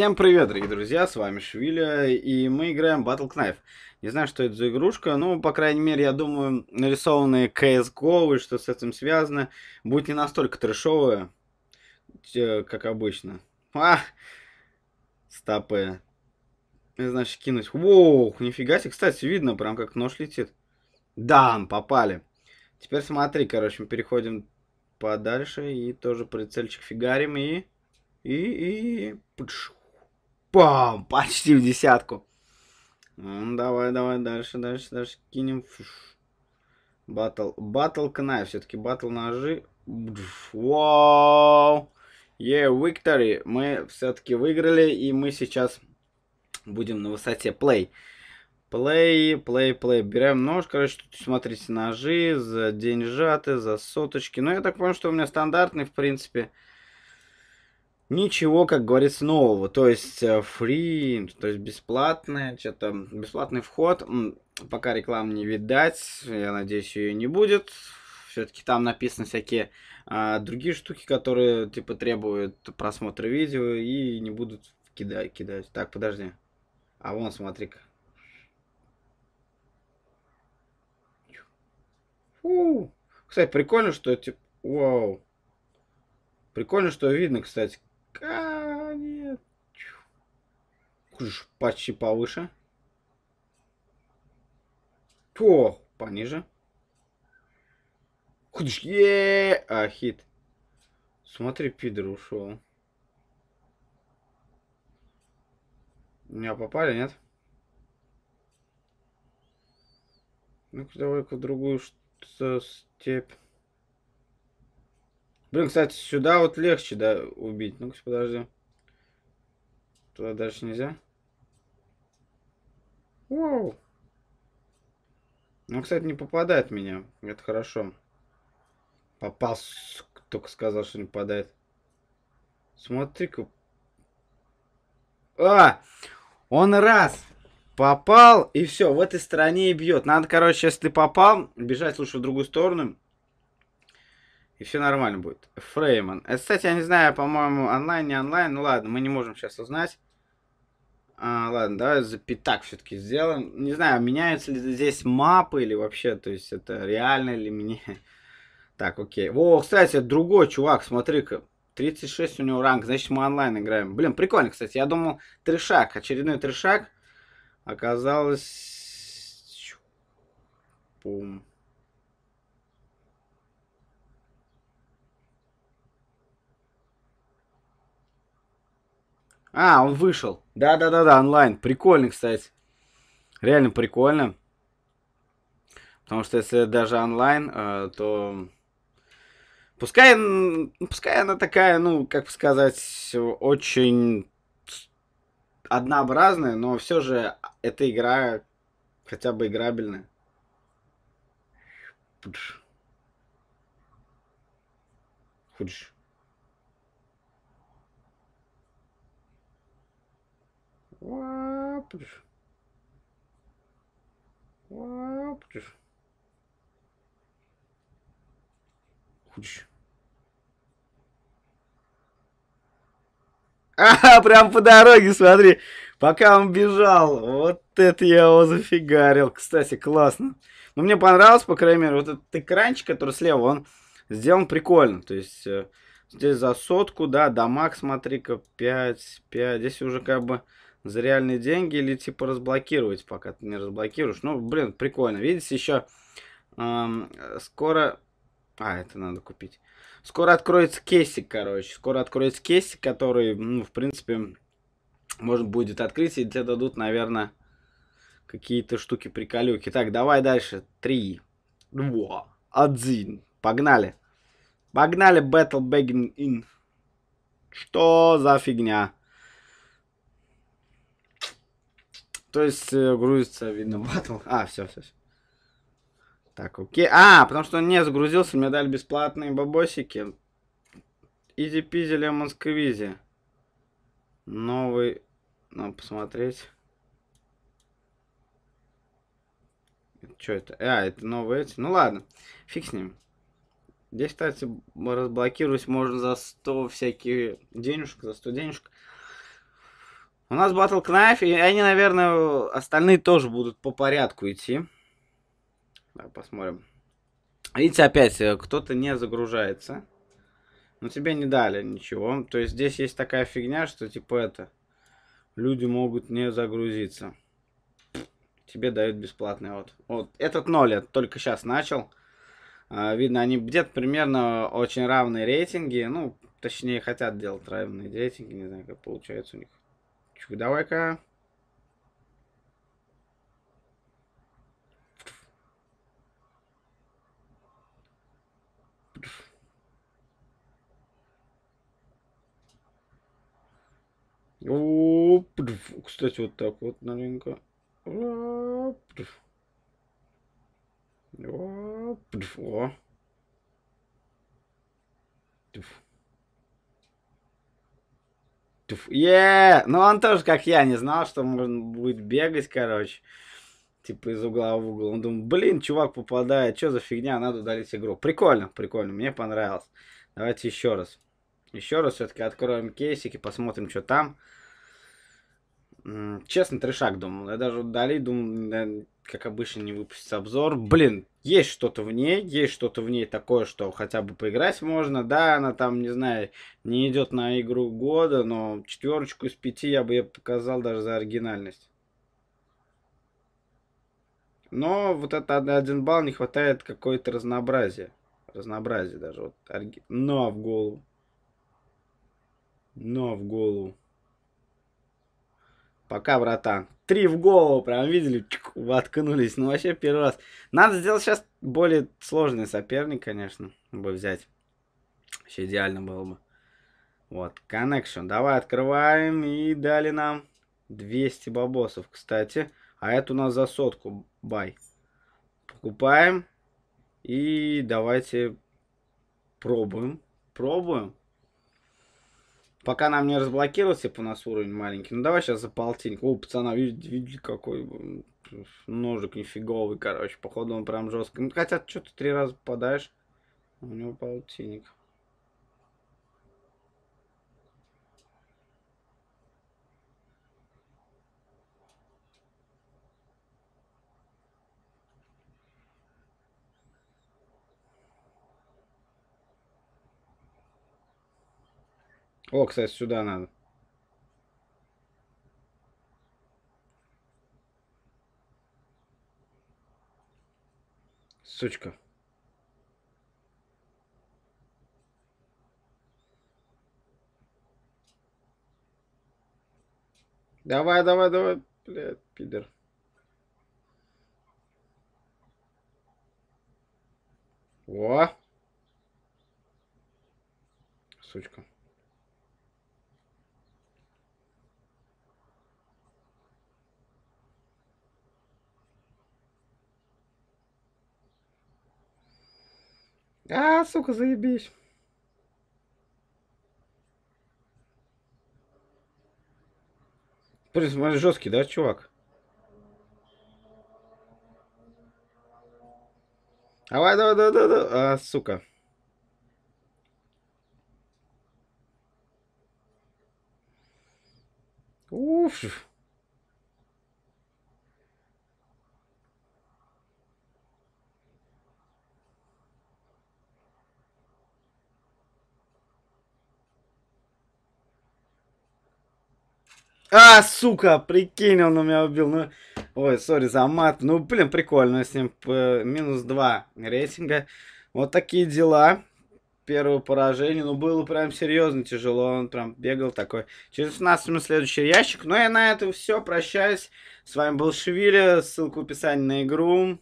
Всем привет, дорогие друзья, с вами Швиля, и мы играем Battle Knife. Не знаю, что это за игрушка, но, по крайней мере, я думаю, нарисованные CSGO и что с этим связано, будет не настолько трешовое, э, как обычно. А! Стапы. Значит, кинуть. Воу, нифига себе, кстати, видно прям, как нож летит. Дам, попали. Теперь смотри, короче, мы переходим подальше и тоже прицельчик фигарим и... И... и... Пам! Почти в десятку. Ну, давай, давай, дальше, дальше, дальше. Кинем. Батл. Батл кнай. Все-таки батл ножи. Вау! Yeah, виктори, Мы все-таки выиграли, и мы сейчас будем на высоте плей. Плей, плей, плей. Берем нож, короче, тут смотрите, ножи за деньжаты, за соточки. Но ну, я так понял, что у меня стандартный, в принципе ничего, как говорится, нового. То есть free, э, то есть бесплатное, что-то бесплатный вход. Пока реклам не видать, я надеюсь, ее не будет. Все-таки там написаны всякие а, другие штуки, которые типа требуют просмотра видео и не будут кидать. кидать. Так, подожди. А вон, смотри-ка. Фу. Кстати, прикольно, что типа... Вау. Прикольно, что видно, кстати, Конец. Почти повыше. О, пониже. Худж, е, а хит. Смотри, пидор ушел. Меня попали, нет? Ну-ка, давай-ка другую степь. Блин, кстати, сюда вот легче, да, убить. Ну-ка, подожди. Туда дальше нельзя. Воу. Ну, кстати, не попадает меня. Это хорошо. Попал, только сказал, что не попадает. Смотри-ка. А! Он раз попал, и все, в этой стороне и бьет. Надо, короче, если ты попал, бежать лучше в другую сторону. И все нормально будет. Фрейман. Э, кстати, я не знаю, по-моему, онлайн, не онлайн. Ну ладно, мы не можем сейчас узнать. А, ладно, давай за пятак все-таки сделаем. Не знаю, меняются ли здесь мапы или вообще, то есть это реально ли мне... Так, окей. О, кстати, другой чувак, смотри-ка. 36 у него ранг, значит мы онлайн играем. Блин, прикольно, кстати. Я думал, трешак, очередной трешак. Оказалось... Пум. А, он вышел. Да-да-да-да, онлайн. Прикольно, кстати. Реально прикольно. Потому что если даже онлайн, э, то... Пускай, пускай она такая, ну, как сказать, очень однообразная, но все же эта игра хотя бы играбельная. Худж. Лапчиш. Лапчиш. Хуч. Ага, прям по дороге, смотри. Пока он бежал. Вот это я его зафигарил. Кстати, классно. Ну, мне понравилось, по крайней мере, вот этот экранчик, который слева, он сделан прикольно. То есть, э, здесь за сотку, да, дамаг, смотри-ка, 5, 5. Здесь уже как бы за реальные деньги или типа разблокировать, пока ты не разблокируешь. Ну, блин, прикольно. Видите, еще эм, скоро... А, это надо купить. Скоро откроется кейсик, короче. Скоро откроется кейсик, который, ну, в принципе, может будет открыть, и тебе дадут, наверное, какие-то штуки-приколюки. Так, давай дальше. Три, два, один. Погнали. Погнали, Battle Begging In. Что за фигня? То есть э, грузится, видно, батл. А, все, все, все. Так, окей. А, потому что он не загрузился, мне дали бесплатные бабосики. Изи-пизи лемон сквизи. Новый. Надо посмотреть. Что это? А, это новые эти. Ну ладно, фиг с ним. Здесь, кстати, разблокируюсь можно за 100 всякие денежек, за 100 денежек. У нас Battle Knife, и они, наверное, остальные тоже будут по порядку идти. Так, посмотрим. Видите, опять э, кто-то не загружается. Но тебе не дали ничего. То есть здесь есть такая фигня, что типа это... Люди могут не загрузиться. Тебе дают бесплатный вот. Вот этот ноль я только сейчас начал. А, видно, они где-то примерно очень равные рейтинги. Ну, точнее, хотят делать равные рейтинги. Не знаю, как получается у них. Чук, давай-ка. О, кстати, вот так вот маленько. О, о, Тьф, yeah! Ну он тоже, как я, не знал, что можно будет бегать, короче. Типа из угла в угол. Он думал, блин, чувак попадает, что за фигня, надо удалить игру. Прикольно, прикольно, мне понравилось. Давайте еще раз. Еще раз все-таки откроем кейсики, посмотрим, что там. Честно, трешак думал. Я даже удалить, думал, как обычно, не выпустится обзор. Блин, есть что-то в ней, есть что-то в ней такое, что хотя бы поиграть можно. Да, она там, не знаю, не идет на игру года, но четверочку из пяти я бы ее показал даже за оригинальность. Но вот это один балл не хватает какое-то разнообразие. Разнообразие даже. Вот, орги... Но в голову. Но в голову. Пока, братан. Три в голову, прям видели, чук, воткнулись. Ну, вообще первый раз. Надо сделать сейчас более сложный соперник, конечно, бы взять. Вообще идеально было бы. Вот, connection. Давай открываем. И дали нам 200 бабосов, кстати. А это у нас за сотку. Бай. Покупаем. И давайте пробуем. Пробуем. Пока нам не разблокировался типа, у нас уровень маленький. Ну, давай сейчас за полтинник. О, пацана, видите, видели, какой ножик нифиговый, короче. Походу, он прям жесткий. Ну, хотя, что то три раза попадаешь, у него полтинник. О, кстати, сюда надо. Сучка. Давай, давай, давай, блядь, пидор. О! Сучка. А, сука, заебись. Блин, смотри, жесткий, да, чувак? Давай, давай, давай, давай, давай. А, сука. Уф. А, сука, прикинь, он меня убил. Ну, ой, сори за мат. Ну, блин, прикольно с ним. Минус 2 рейтинга. Вот такие дела. Первое поражение. Ну, было прям серьезно тяжело. Он прям бегал такой. Через 15 минут следующий ящик. Ну, я на этом все. Прощаюсь. С вами был Шевиля. Ссылка в описании на игру.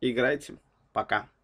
Играйте. Пока.